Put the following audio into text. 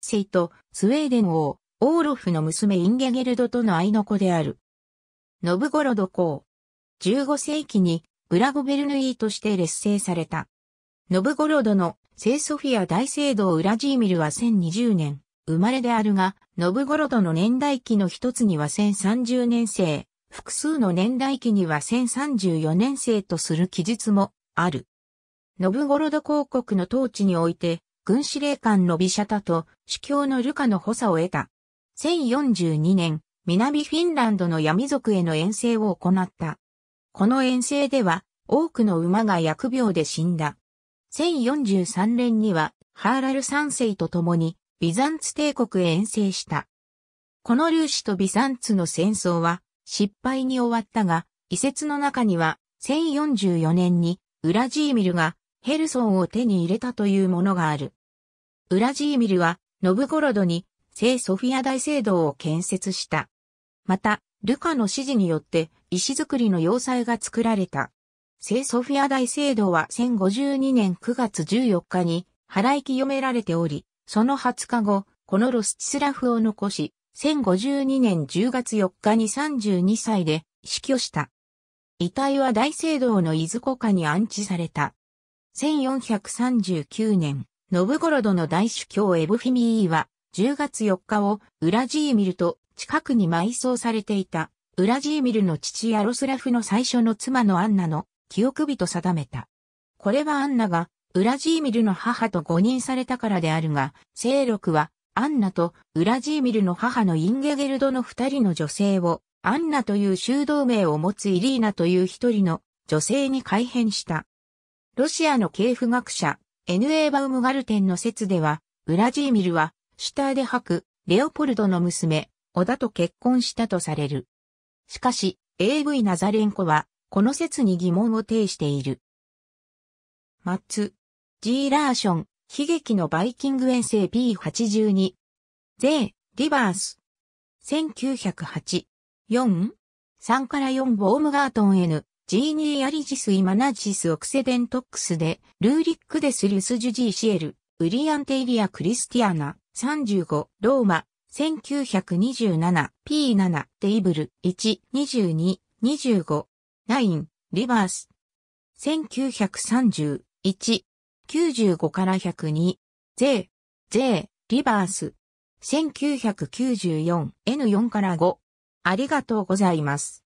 セイスウェーデン王、オーロフの娘インゲゲルドとの愛の子である。ノブゴロド公。15世紀にブラゴベルヌイーとして劣勢された。ノブゴロドの聖ソフィア大聖堂ウラジーミルは1020年生まれであるが、ノブゴロドの年代記の一つには1030年生、複数の年代記には1034年生とする記述もある。ノブゴロド公国の統治において、軍司令官のビシャタと主教のルカの補佐を得た。1042年、南フィンランドの闇族への遠征を行った。この遠征では多くの馬が疫病で死んだ。1043年にはハーラル三世と共にビザンツ帝国へ遠征した。この粒子とビザンツの戦争は失敗に終わったが、遺説の中には1044年にウラジーミルがヘルソンを手に入れたというものがある。ウラジーミルは、ノブゴロドに、聖ソフィア大聖堂を建設した。また、ルカの指示によって、石造りの要塞が作られた。聖ソフィア大聖堂は1052年9月14日に、払い清められており、その20日後、このロスチスラフを残し、1052年10月4日に32歳で死去した。遺体は大聖堂の伊豆湖下に安置された。1439年、ノブゴロドの大主教エブフィミーは、10月4日をウラジーミルと近くに埋葬されていた、ウラジーミルの父ヤロスラフの最初の妻のアンナの記憶日と定めた。これはアンナが、ウラジーミルの母と誤認されたからであるが、聖録は、アンナとウラジーミルの母のインゲゲルドの二人の女性を、アンナという修道名を持つイリーナという一人の女性に改変した。ロシアの系譜学者、NA バウムガルテンの説では、ウラジーミルは、シュターデ伯、レオポルドの娘、小田と結婚したとされる。しかし、AV ナザレンコは、この説に疑問を呈している。マッツ、G ラーション、悲劇のバイキング遠征 P82。ー、リバース。1908。4? 3から4ボームガートン N、ジーニーアリジスイマナジスオクセデントックスで、ルーリックデスリュスジュジーシエル、ウリアンテイリア・クリスティアナ、35、ローマ、1927、P7、テイブル、1、22、25、9、リバース、1930、1、95から102、J、J、リバース、1994、N4 から5、ありがとうございます。